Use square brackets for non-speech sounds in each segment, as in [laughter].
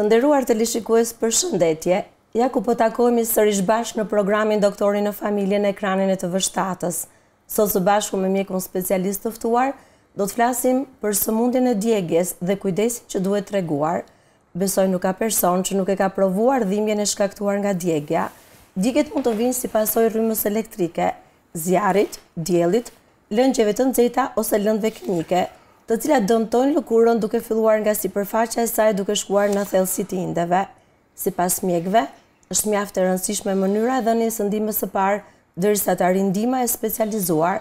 Të nderuar të lishikues për shëndetje, ja ku po takojmë sërish bashkë në programin doktorin në familje në ekranin e të vështatës. Sot së bashku me mjekun specialist tëftuar, do të flasim për sëmundin e djegjes dhe kujdesin që duhet të reguar. Besoj nuk ka person që nuk e ka provuar dhimjen e shkaktuar nga djegja. Djegjet mund të vinë si pasoj rrimës elektrike, zjarit, djelit, lëngjeve të nëzeta ose lëndve klinike, të cilat dëmtojnë lëkurën duke filluar nga si përfaqe e saj duke shkuar në thelësi të indeve. Si pas mjekve, është mjaftë e rëndësishme mënyra dhe një sëndime së parë dërsa të arindima e specializuar,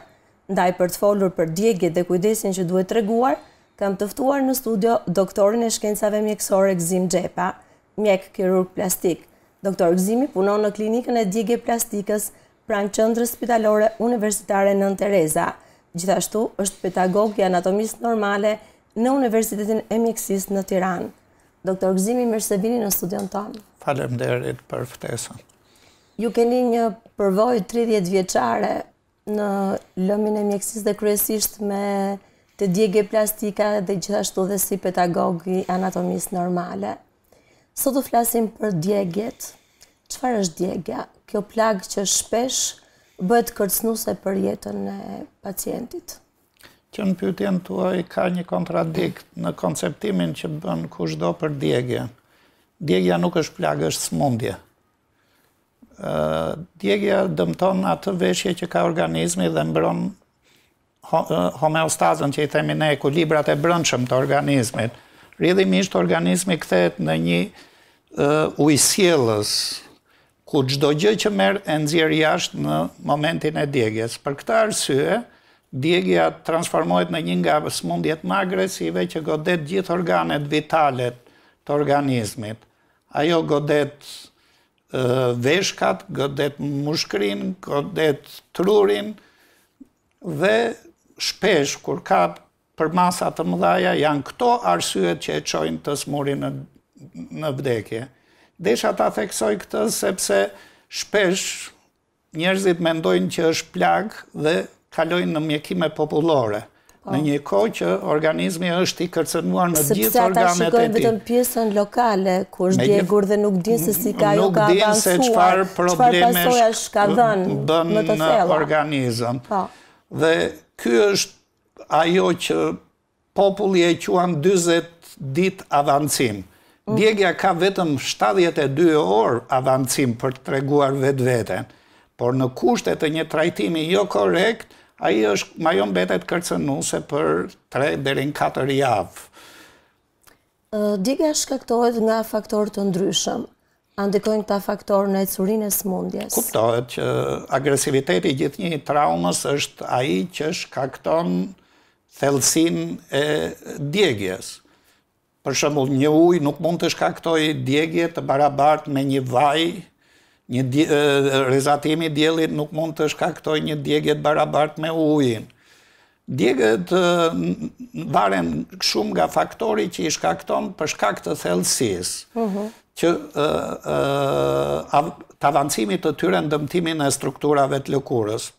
ndaj për të folur për djegje dhe kujdesin që duhet të reguar, kam tëftuar në studio doktorin e shkencave mjekësore Gzim Gjepa, mjekë kirurg plastik. Doktor Gzimi punon në klinikën e djegje plastikës pranë qëndrë spitalore universitare në Tereza, Gjithashtu është pedagog i anatomisë normale në Universitetin e Mjekësisë në Tiranë. Doktor Gzimi Mersevini në studion tonë. Falem derit për ftesën. Ju keni një përvoj 30 vjeqare në lëmin e mjekësisë dhe kryesisht me të djegje plastika dhe gjithashtu dhe si pedagog i anatomisë normale. Sot u flasim për djegjet. Qëfar është djegja? Kjo plagë që shpesh bëhet kërcnuse për jetën e pacientit. Që në pytjen të uaj ka një kontradikt në konceptimin që bënë kushdo për djegje. Djegja nuk është plagë, është smundje. Djegja dëmton atë veshje që ka organizmi dhe mbron homeostazën që i themi ne, ku e brëndshëm të organizmit. Rridhimisht organizmi këthet në një ujësielës, ku gjdo gjë që merë e nëzirë jashtë në momentin e djegjes. Për këta arsye, djegja transformojt në një nga vës mundjet më agresive që godet gjithë organet vitalet të organizmit. Ajo godet veshkat, godet mushkrin, godet trurin dhe shpesh kur ka për masat të mëdhaja janë këto arsyet që e qojnë të smurin në vdekje desha ta theksoj këtë sepse shpesh njerëzit mendojnë që është plagë dhe kalojnë në mjekime populore. Po. Në një kohë që organizmi është i kërcenuar në gjithë organet e ti. Sepse ata shikojnë vetëm pjesën lokale, ku është djegur dhe nuk dinë se si ka jo ka avancuar, nuk dinë se qëfar probleme është ka dhënë në të thela. Në po. Dhe kjo është ajo që populli e quan 20 dit avancim. Djegja oh. ka vetëm 72 orë avancim për të treguar vetë vetën, por në kushtet të një trajtimi jo korekt, a i është majon betet kërcenuse për 3 dherin 4 javë. Djegja shkaktohet nga faktorët të ndryshëm, andikojnë këta faktor në ecurin e smundjes. Kuptohet që agresiviteti gjithë një traumës është i që shkakton thelsin e djegjes. Djegjes. Për shumë, një uj nuk mund të shkaktoj djegje të barabart me një vaj, një rezatimi djelit nuk mund të shkaktoj një djegje të barabart me ujin. Djegjet varen shumë nga faktori që i shkakton për shkak të thelsis, mhm. që të avancimit të tyre në dëmtimin e strukturave të lëkurës.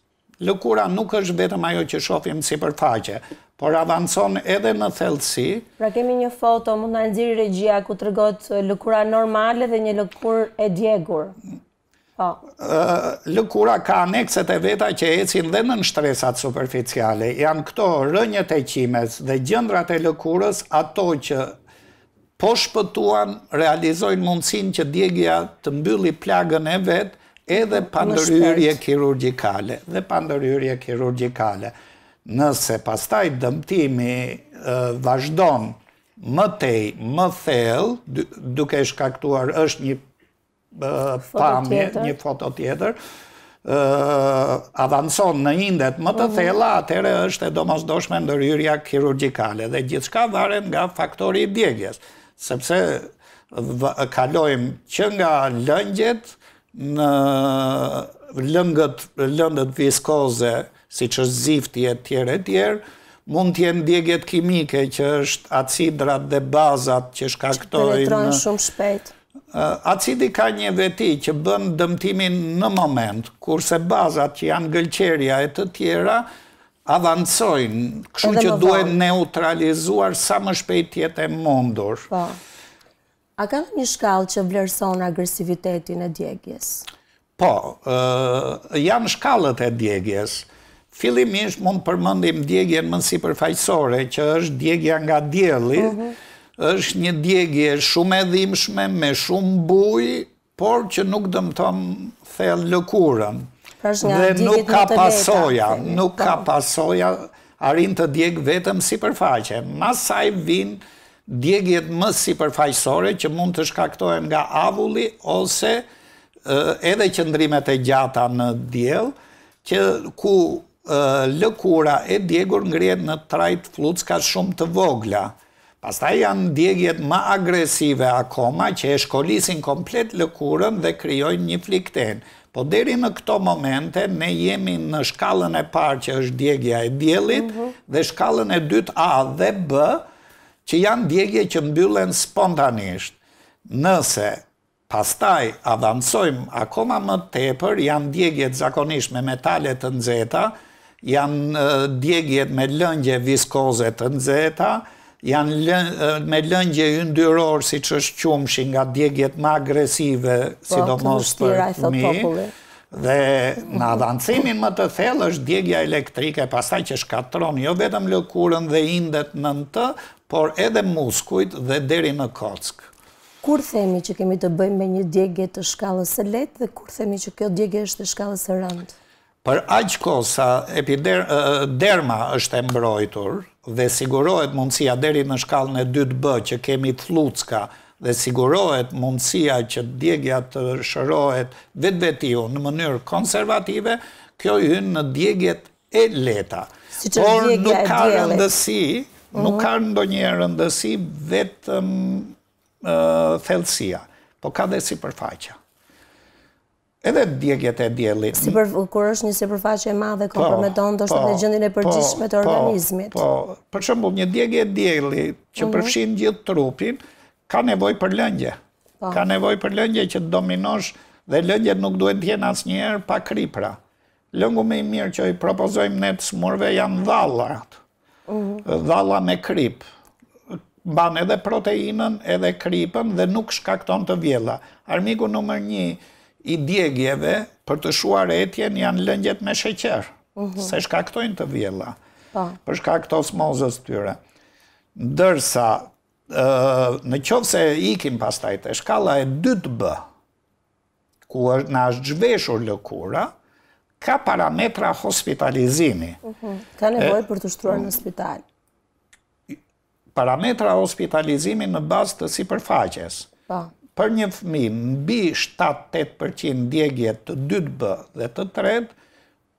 Lëkura nuk është vetëm ajo që shofim si përfaqe, por avancon edhe në thellësi. Pra kemi një foto, mund të nëzirë regjia ku të rëgot lëkura normale dhe një lëkur e djegur. Po. Lëkura ka anekset e veta që ecin dhe në nështresat superficiale. Janë këto rënjët e qimes dhe gjëndrat e lëkurës ato që po shpëtuan, realizojnë mundësin që djegja të mbylli plagën e vetë edhe pandërryrje kirurgikale. Dhe pandëryrje kirurgikale nëse pastaj dëmtimi vazhdon më tej, më thell, duke shkaktuar është një pamje, një foto tjetër, avanson në indet më të mhm. thella, atere është e domos doshme në kirurgikale dhe gjithë shka varen nga faktori i bjegjes, sepse kalojmë që nga lëngjet në lëngët viskoze si që zifti e tjere tjere, mund t'jen djegjet kimike që është acidrat dhe bazat që shkaktojnë... Që penetrojnë shumë shpejt. Acidi ka një veti që bënë dëmtimin në moment, kurse bazat që janë gëlqeria e të tjera, avancojnë, këshu që duhet neutralizuar sa më shpejt jetë e mundur. Po. A ka një shkallë që vlerëson agresivitetin e djegjes? Po, janë shkallët e djegjes. Po, Filimisht mund përmëndim djegje në mënsi përfajsore, që është djegja nga djeli, mhm. është një djegje shumë edhimshme, me shumë buj, por që nuk dëmë thellë lëkurën. Pra Dhe nuk ka po. pasoja, nuk ka pasoja arin të djegë vetëm si përfajqe. Masaj vinë djegjet më si përfaqësore, që mund të shkaktojnë nga avulli ose edhe qëndrimet e gjata në djelë, që ku lëkura e djegur ngrjet në trajt flutës ka shumë të vogla. Pastaj janë djegjet ma agresive akoma që e shkollisin komplet lëkurën dhe kryojnë një flikten. Po deri në këto momente ne jemi në shkallën e parë që është djegja e djelit mhm. dhe shkallën e dytë A dhe B që janë djegje që mbyllen spontanisht. Nëse pastaj avancojmë akoma më tepër, janë djegjet zakonisht me metalet të nxeta, janë djegjet me lëngje viskoze të nëzeta, janë me lëngje yndyror si që është qumshi nga djegjet ma agresive, si do mos për mi, dhe në avancimin më të thellë është djegja elektrike, pasaj që shkatron jo vetëm lëkurën dhe indet në në të, por edhe muskujt dhe deri në kockë. Kur themi që kemi të bëjmë me një djegje të shkallës e letë dhe kur themi që kjo djegje është të shkallës e randë? Për aqë kosa, epiderma është e mbrojtur dhe sigurohet mundësia deri në shkallën e dytë bë që kemi të lucka dhe sigurohet mundësia që djegja të shërohet vetë vetiu në mënyrë konservative, kjo i hynë në djegjet e leta. Por nuk ka rëndësi, nuk mhm. ka ndonjë një rëndësi vetë thelsia, po ka dhe si përfaqa edhe djegjet e djeli. Si për kur është një sipërfaqe e madhe, ka komprometon do shtë të gjëndin e përgjishme të organizmit. Po, për shëmbull, një djekjet e djeli, që mhm. përfshin gjithë trupin, ka nevoj për lëngje. Po. Ka nevoj për lëngje që të dominosh, dhe lëngjet nuk duhet tjenë asë njerë pa kripra. Lëngu me i mirë që i propozojmë në të smurve, janë dhalat. Mhm. Dhala me krip. Ban edhe proteinën, edhe kripën, dhe nuk shkakton të vjela. Armiku nëmër një, i djegjeve për të shuar etjen janë lëngjet me sheqer, se shkaktojnë të vjela, po. për shkaktojnë të mozës të tyre. Ndërsa, në qovë se i kim pastajt shkalla e 2B, ku në ashtë gjveshur lëkura, ka parametra hospitalizimi. Ka nevoj për të shtruar në spital. Parametra hospitalizimi në bazë të si përfaqes. Po për një fëmi mbi 7-8% djegje të dytë bë dhe të tretë,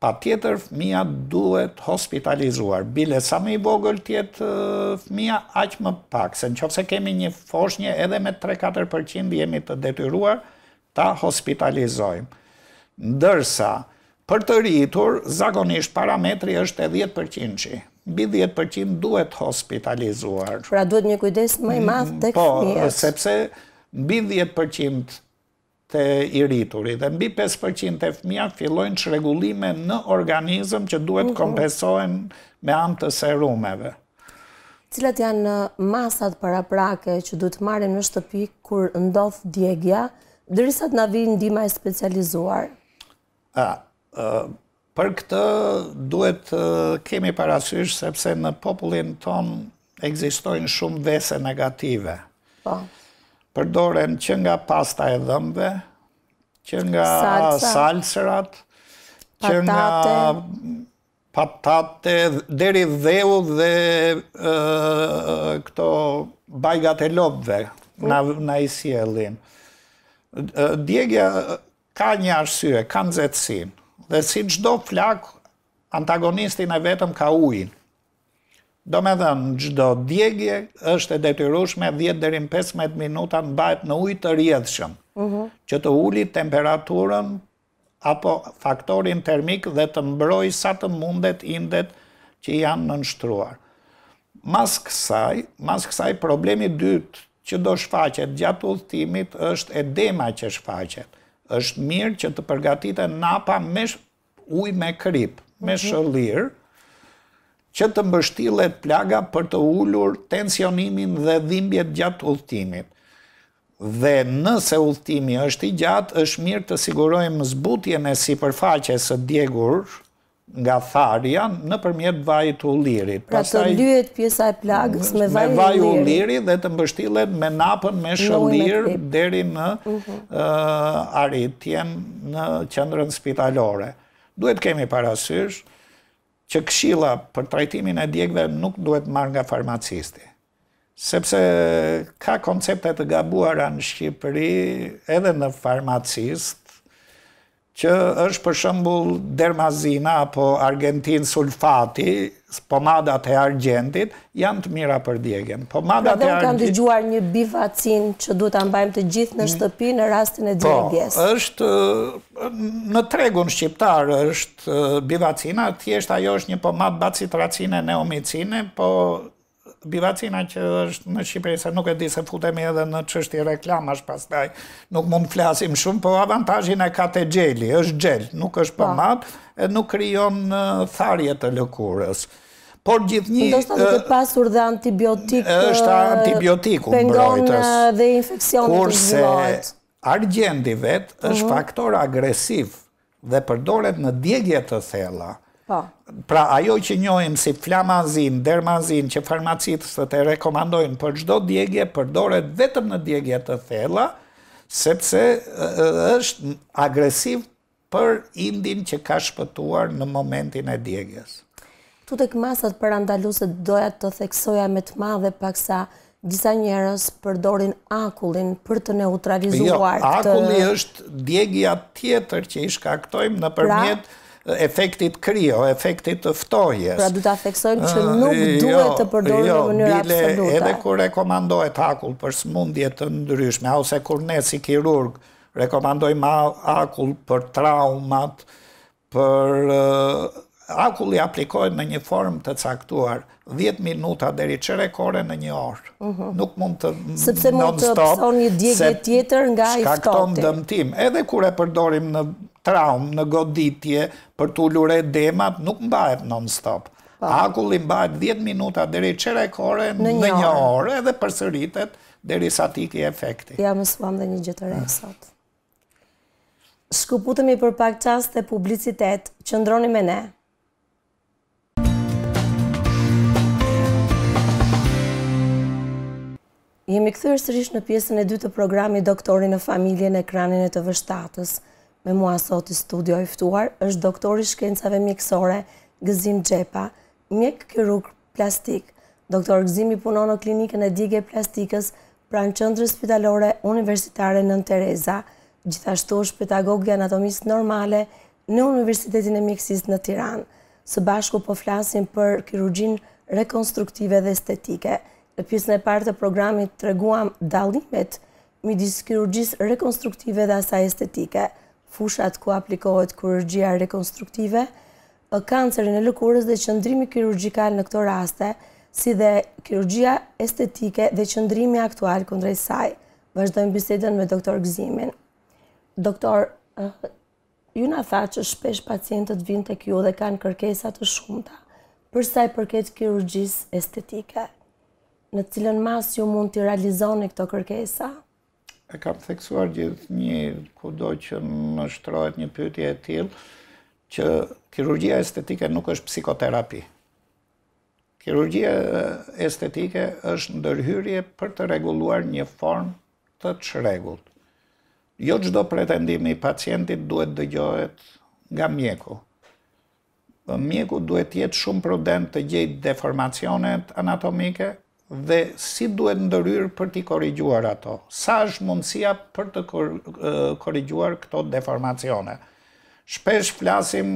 pa tjetër fëmija duhet hospitalizuar. Bile sa më i vogël tjetë uh, fëmija, aqë më pak, se në që kemi një foshnje edhe me 3-4% jemi të detyruar, ta hospitalizojmë. Ndërsa, për të rritur, zakonisht parametri është e 10%. Bi 10% duhet hospitalizuar. Pra duhet një kujdes më i math tek këmijës. Po, sepse mbi 10% të i rriturit dhe mbi 5% e fëmija fillojnë që regullime në organizëm që duhet kompensohen me antë të serumeve. Cilat janë uh, masat para prake që duhet marrë në shtëpi kur ndodhë djegja, dërrisat në vijë ndima e specializuar? A, për këtë duhet kemi parasysh sepse në popullin tonë egzistojnë shumë vese negative. Po, po përdoren që nga pasta e dhëmbëve, që nga salserat, që nga patate, deri dheu dhe këto bajgat e lobëve në i sielin. Djegja ka një arsye, ka nëzetsin, dhe si gjdo flak, antagonistin e vetëm ka ujnë. Do me dhe në gjdo djegje është e detyrushme 10 dheri 15 minuta në bajt në ujtë rjedhshëm, mhm. që të ullit temperaturën apo faktorin termik dhe të mbroj sa të mundet indet që janë në nështruar. Mas kësaj, mas kësaj problemi dytë që do shfaqet gjatë ullëtimit është edema që shfaqet. është mirë që të e napa me uj me kryp, me mhm. shëllirë, që të mbështillet plaga për të ullur tensionimin dhe dhimbjet gjatë ullëtimit. Dhe nëse ullëtimi është i gjatë, është mirë të sigurojmë zbutjen e si përfaqe së djegur nga tharja në përmjet vaj ullirit. Pra të lyhet pjesa e plagës me vaj ullirit dhe të mbështillet me napën me shëllir deri në mhm. aritjen në qëndrën spitalore. Duhet kemi parasysh, që këshilla për trajtimin e djegve nuk duhet marrë nga farmacisti. Sepse ka konceptet të gabuara në Shqipëri edhe në farmacist, që është për shëmbull dermazina apo argentin sulfati, pomadat e argentit, janë të mira për djegjen. Po, pra, dhe më kanë të gjuar një bivacin që du të ambajmë të gjithë në mm. shtëpi në rastin e po, djegjes. Po, është, në tregun shqiptar është bivacina, tjeshtë ajo është një pomad bacitracine, neomicine, po Bivacina që është në Shqipëri, se nuk e di se futemi edhe në qështi reklamash pastaj, nuk mund flasim shumë, po avantajin e ka të gjeli, është gjel, nuk është pa. Po pëmat, po. e nuk kryon në tharje të lëkurës. Por gjithë një... Ndështë të këtë pasur dhe antibiotik... është antibiotik u mbrojtës. dhe infekcionit të zhjohet. Kurse argjendi vetë është mhm. faktor agresiv dhe përdoret në djegje të thella. Po pra ajo që njohim si flamazin, dermazin, që farmacistët e rekomandojnë për çdo djegje, përdoret vetëm në djegje të thella, sepse është agresiv për indin që ka shpëtuar në momentin e djegjes. Tu tek masat për andaluset doja të theksoja me të madhe paksa disa njerës përdorin akullin për të neutralizuar jo, akulli është djegja tjetër që i shkaktojmë në pra, përmjet efektit kryo, efektit të ftojjes. Pra du të afeksojnë që ah, nuk jo, duhet të përdojnë jo, në mënyrë absoluta. Edhe kur rekomandohet akull për smundje të ndryshme, ose kur ne si kirurg rekomandojmë akull për traumat, për eh, akulli aplikojnë në një formë të caktuar 10 minuta deri qëre kore në një orë. Mhm. Nuk mund të non-stop. Sëpse mund të pëson një djegje tjetër nga i ftojtë. Shkakton dëmtim. Edhe kur e përdorim në traumë në goditje për të ullure demat, nuk mbajt non-stop. Akulli mbajt 10 minuta dheri qere kore në një orë dhe përsëritet dhe sa ti ki efekti. Ja më suam dhe një gjithër e sot. Shkuputëmi për pak qas të publicitet, qëndroni me ne. Jemi këthyrë sërish në pjesën e dy të programi doktorin e familje në ekranin e të vështatës, me mua sot i studio i ftuar është doktor i shkencave mjekësore Gëzim Xhepa, mjek kirurg plastik. Doktor Gëzim i punon në klinikën e digje plastikës pranë Qendrës Spitalore Universitare Nën Tereza, gjithashtu është pedagog i anatomisë normale në Universitetin e Mjekësisë në Tiranë. Së bashku po flasim për kirurgjin rekonstruktive dhe estetike. Në pjesën e parë të programit treguam dallimet midis kirurgjisë rekonstruktive dhe asaj estetike fushat ku aplikohet kirurgjia rekonstruktive, kancerin e lëkurës dhe qëndrimi kirurgjikal në këto raste, si dhe kirurgjia estetike dhe qëndrimi aktual këndrej saj. Vazhdojmë bisedën me doktor Gzimin. Doktor, eh, ju na tha që shpesh pacientët vinë tek ju dhe kanë kërkesa të shumta për sa i përket kirurgjisë estetike. Në cilën mas ju mund të realizoni këto kërkesa? e kam theksuar gjithë një kudo që më shtrojt një pytje e tilë, që kirurgia estetike nuk është psikoterapi. Kirurgia estetike është ndërhyrje për të reguluar një formë të të Jo gjdo pretendimi i pacientit duhet dëgjohet nga mjeku. Mjeku duhet jetë shumë prudent të gjitë deformacionet anatomike, dhe si duhet ndëryrë për t'i korigjuar ato. Sa është mundësia për të korigjuar këto deformacione? Shpesh flasim,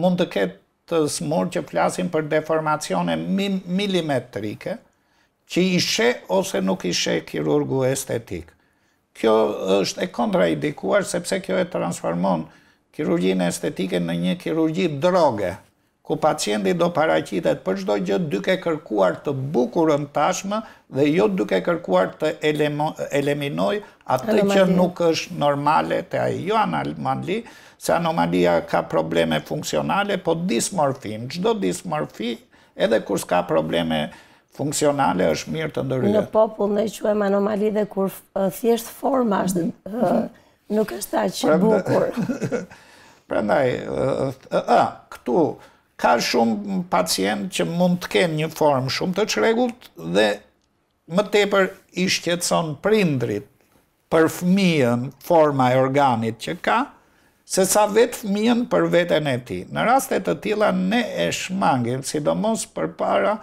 mund të ketë të smurë që flasim për deformacione milimetrike, që ishe ose nuk ishe kirurgu estetik. Kjo është e kontraindikuar, sepse kjo e transformon kirurgjin estetike në një kirurgji droge, ku pacienti do paracitet për shdoj gjëtë duke kërkuar të bukurën tashmë dhe jo duke kërkuar të eliminoj atë që nuk është normale të ajë. Jo anomali, se anomalia ka probleme funksionale, po dismorfin, gjdo dismorfi, edhe kur s'ka probleme funksionale, është mirë të ndërrujë. Në popull në i quem anomali dhe kur thjesht forma është mhm. nuk është ta që bukur. [laughs] Prendaj, këtu, Ka shumë pacient që mund të kenë një formë shumë të qregut dhe më tepër i shqetson prindrit për fëmijën forma e organit që ka, se sa vetë fëmijën për vetën e ti. Në rastet të tila ne e shmangin, sidomos për para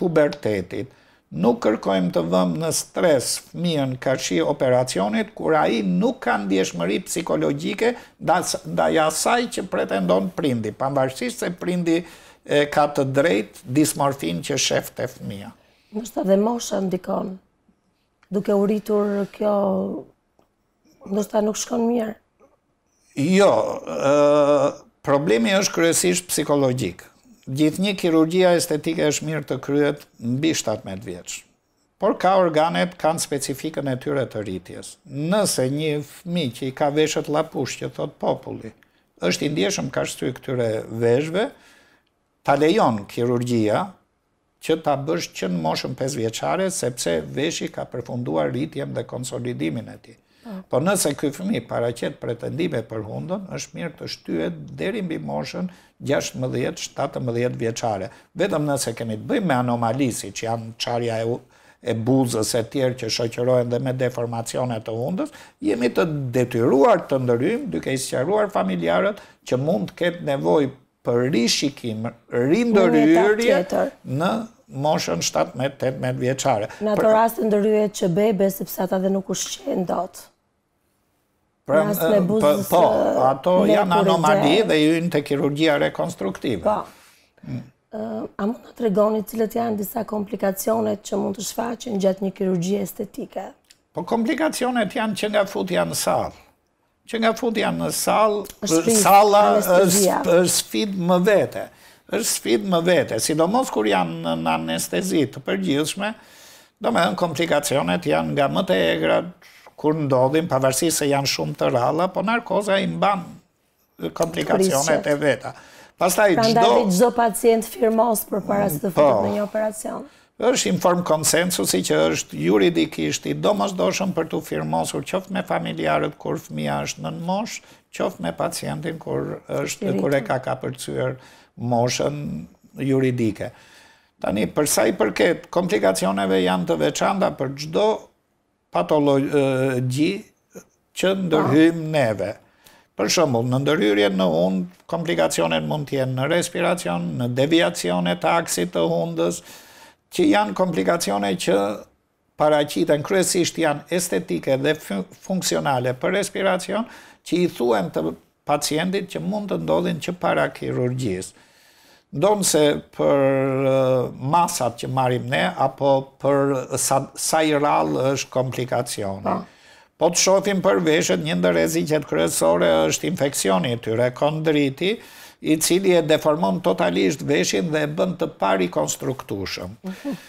pubertetit nuk kërkojmë të vëmë në stres fëmijën kërshi operacionit, a i nuk kanë djeshmëri psikologjike da jasaj që pretendon prindi, pambarësisht se prindi ka të drejt dismorfin që sheft e fëmija. Nështë dhe moshë ndikon, duke uritur kjo, nështë nuk shkon mirë? Jo, problemi është kërësisht psikologjikë gjithë një kirurgia estetike është mirë të kryet mbi 17 vjeqë. Por ka organet, kanë specifikën e tyre të rritjes. Nëse një fmi që i ka veshët lapush që thot populli, është indjeshëm ka shtu i këtyre veshve, ta lejon kirurgia që ta bësh që në moshën 5 vjeqare, sepse veshi ka përfunduar rritjen dhe konsolidimin e ti. Po. po nëse ky fëmi paraqet pretendime për hundën, është mirë të shtyhet deri mbi moshën 16-17 vjeçare. Vetëm nëse kemi të bëjmë me anomalisi që janë çarja e buzës e tjerë që shoqërohen dhe me deformacione të hundës, jemi të detyruar të ndërrym duke i sqaruar familjarët që mund të ketë nevojë për rishikim, rindëryrje në moshën 17-18 vjeçare. Në atë rast ndërryrje që bebe sepse ata dhe nuk ushqen dot. Pra, po, po ato janë anomali dhe ju të kirurgia rekonstruktive. Po, a mund të tregoni regoni cilët janë disa komplikacionet që mund të shfaqin gjatë një kirurgia estetike? Po, komplikacionet janë që nga fut janë salë. Që nga fut janë në salë, salë është sfit më vete. është sfit më vete, sidomos kur janë në anestezit të përgjithshme, do me në komplikacionet janë nga më të egrat, kur ndodhin, pavarësi se janë shumë të ralla, po narkoza i mban komplikacionet e veta. Pastaj, pra ndarë gjdo pacient firmos për para së të mm, fitët po. në një operacion? është inform konsensusi që është juridikisht i domës doshëm për të firmosur qoft me familjarët kur fëmija është në në mosh, qoft me pacientin kur, është, kur e ka ka moshën juridike. Tani, përsa i përket, komplikacioneve janë të veçanda për gjdo patologi që ndërhym ah. neve. Për shumë, në ndërhyrje në hund, komplikacionet mund tjenë në respiracion, në deviacion e taksit të hundës, që janë komplikacione që paracitën kresisht janë estetike dhe funksionale për respiracion, që i thuen të pacientit që mund të ndodhin që para kirurgjisë ndonë se për masat që marim ne, apo për sa i rallë është komplikacionë. Po. po të shofim për veshët, një ndërezi që kryesore është infekcioni të tyre, kondriti, i cili e deformon totalisht veshin dhe bënd të pari konstruktushëm. Mhm.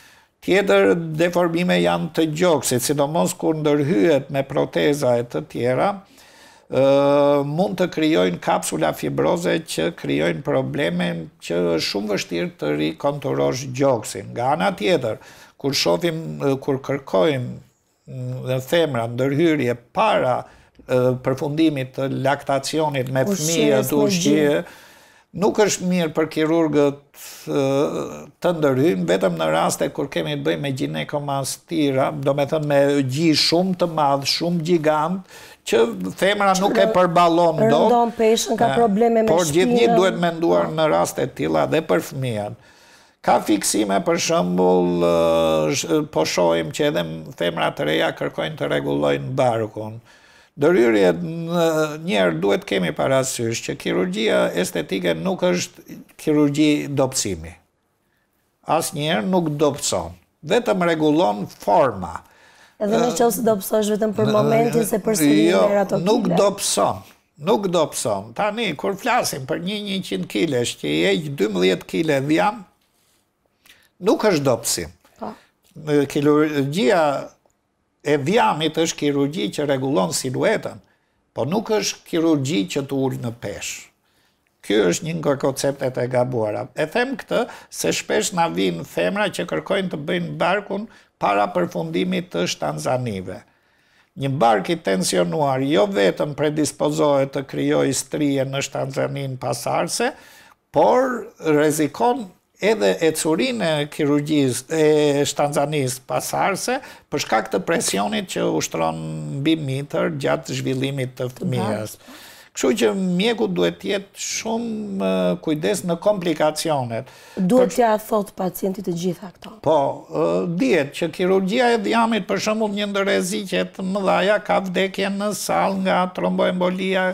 Tjetër deformime janë të gjokësit, sidomos kur ndërhyet me proteza e të tjera, mund të kryojnë kapsula fibroze që kryojnë probleme që shumë vështirë të rikonturosh gjoksin. Nga ana tjetër, kur shofim, kur kërkojmë mm, dhe themra ndërhyrje para përfundimit të laktacionit me fëmijë të ushqie, nuk është mirë për kirurgët të ndërhyn, vetëm në raste kur kemi të bëjmë me gjinekomastira, do me thënë me gji shumë të madhë, shumë gjigantë, që femra nuk e përbalon do. peshën ka probleme me Por gjithë një duhet menduar po. në rast e tila dhe për fëmijën. Ka fiksime për shëmbull, po shojmë që edhe femra të reja kërkojnë të regulojnë barkun. Dëryrjet njerë duhet kemi parasysh që kirurgia estetike nuk është kirurgi dopsimi. As njerë nuk dopson, vetëm regulon Forma. Edhe në qëllë se do pësosh vetëm për momentin se përsi një jo, ato kile? Nuk do pësom, nuk do pësom. Tani, kur flasim për një një qinë kile, që i ejtë 12 kile dhe jam, nuk është do pësim. Po. Në kirurgia e vjamit është kirurgi që regulon siluetën, po nuk është kirurgi që të ullë në peshë. Kjo është një nga konceptet e gabuara. E them këtë se shpesh na vinë femra që kërkojnë të bëjnë barkun para përfundimit të shtanzanive. Një bark i tensionuar jo vetëm predispozohet të kryoj strije në shtanzanin pasarse, por rezikon edhe e curin e kirurgjiz e shtanzanis pasarse përshka këtë presionit që ushtron bimitër gjatë zhvillimit të fëmijës. Kështu që mjeku duhet jetë shumë kujdes në komplikacionet. Duhet tja thotë thot pacientit e gjitha këto? Po, djetë që kirurgia e dhjamit për shumë një ndërezi që të më dhaja ka vdekje në sal nga tromboembolia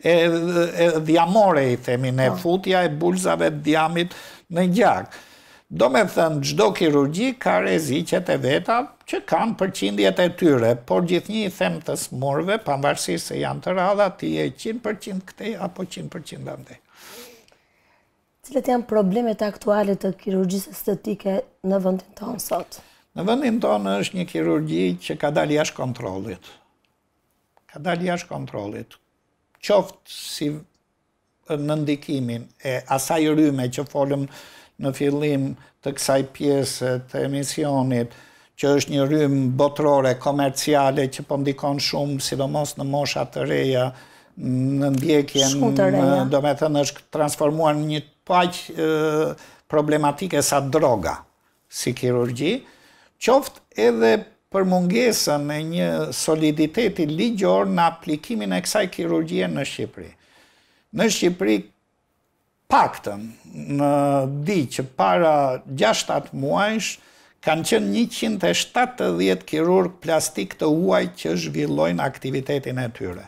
dhjamore i themin e po. futja e bulzave dhjamit në gjakë do me thënë gjdo kirurgi ka rezicet e veta që kanë përqindjet e tyre, por një i them të smurve, pambarësi se janë të radha, ti e 100% këte apo 100% ande. Cilët janë problemet aktualit të kirurgjisë estetike në vëndin tonë sot? Në vëndin tonë është një kirurgji që ka dalë jashtë kontrolit. Ka dalë jashtë kontrolit. Qoftë si në ndikimin e asaj rrime që folëm në fillim të kësaj pjesë të emisionit që është një rrym botrore, komerciale që po ndikon shumë sidomos në mosha të reja në ndjekjen do të thënë është transformuar në një paq problematike sa droga si kirurgji qoft edhe për mungesën e një soliditeti ligjor në aplikimin e kësaj kirurgjie në Shqipëri. Në Shqipëri paktën në di që para 6-7 muajsh kanë qenë 170 kirurg plastik të uaj që zhvillojnë aktivitetin e tyre.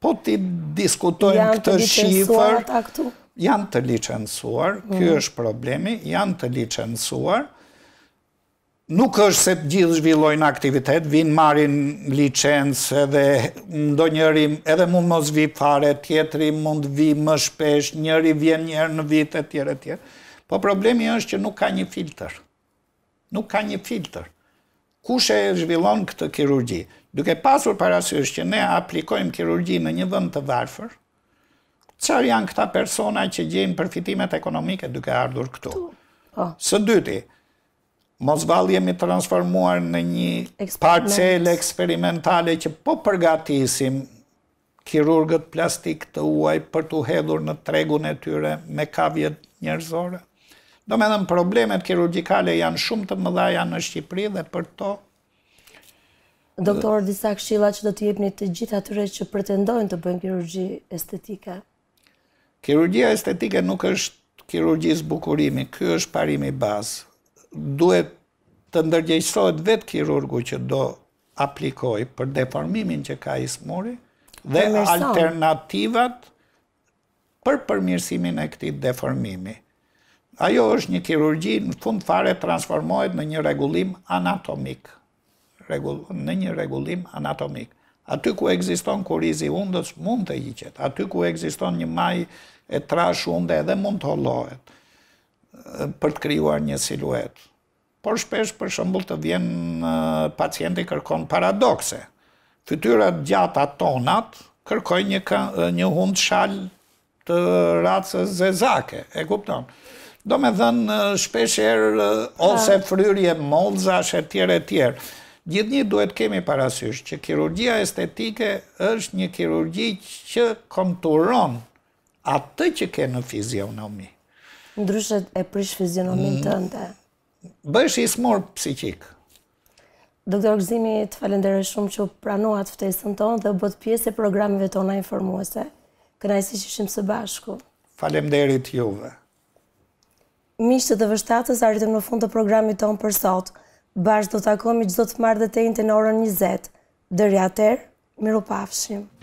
Po ti diskutojnë këtë shifër, janë të licensuar, kjo mhm. është problemi, janë të licensuar, Nuk është se gjithë zhvillojnë aktivitet, vinë marin licencë edhe ndonjëri njëri edhe mund mos vi fare, tjetëri mund vi më shpesh, njëri vjen njërë në vit e tjere tjere. Po problemi është që nuk ka një filtr. Nuk ka një filtr. Kushe e zhvillon këtë kirurgji? Duke pasur parasysh që ne aplikojmë kirurgji në një vënd të varfër, qërë janë këta persona që gjenë përfitimet ekonomike duke ardhur këtu? Po. Së dyti, mos valli jemi transformuar në një parcel eksperimentale që po përgatisim kirurgët plastik të uaj për të hedhur në tregun e tyre me kavjet njerëzore. Do me dhe në problemet kirurgikale janë shumë të mëdhaja në Shqipëri dhe për to. Doktor, disa këshilla që do t'jepni të të atyre që pretendojnë të bëjnë kirurgji estetika? Kirurgjia estetike nuk është kirurgjis bukurimi, kjo është parimi bazë duhet të ndërgjegjësohet vetë kirurgu që do aplikoj për deformimin që ka i dhe alternativat për përmirësimin e këtij deformimi. Ajo është një kirurgji në fund fare transformohet në një rregullim anatomik. në një rregullim anatomik. Aty ku ekziston kurizi undës mund të hiqet. Aty ku ekziston një maj e trash unde edhe mund të hollohet për të kryuar një siluet. Por shpesh për shëmbull të vjen pacienti kërkon paradokse. Fytyrat gjata tonat kërkoj një, një hund shal të racës zezake, e kupton? Do me dhenë shpesher ose pra. fryrje molzash e tjere tjere. Gjithë një duhet kemi parasysh që kirurgia estetike është një kirurgi që konturon atë që ke në fizionomi ndryshet e prish fizionomin mm. të ndë. Bësh i psikik. Doktor Gzimi, të falendere shumë që pranuat ftesën tonë dhe bët pjesë e programive tona informuese. Këna si që shimë së bashku. Falemderit juve. Mishtë të vështatës arritëm në fund të programit tonë për sot. Bashë do të akomi gjithë do të marrë dhe të në orën 20. Dërja tërë, miru pafshimë.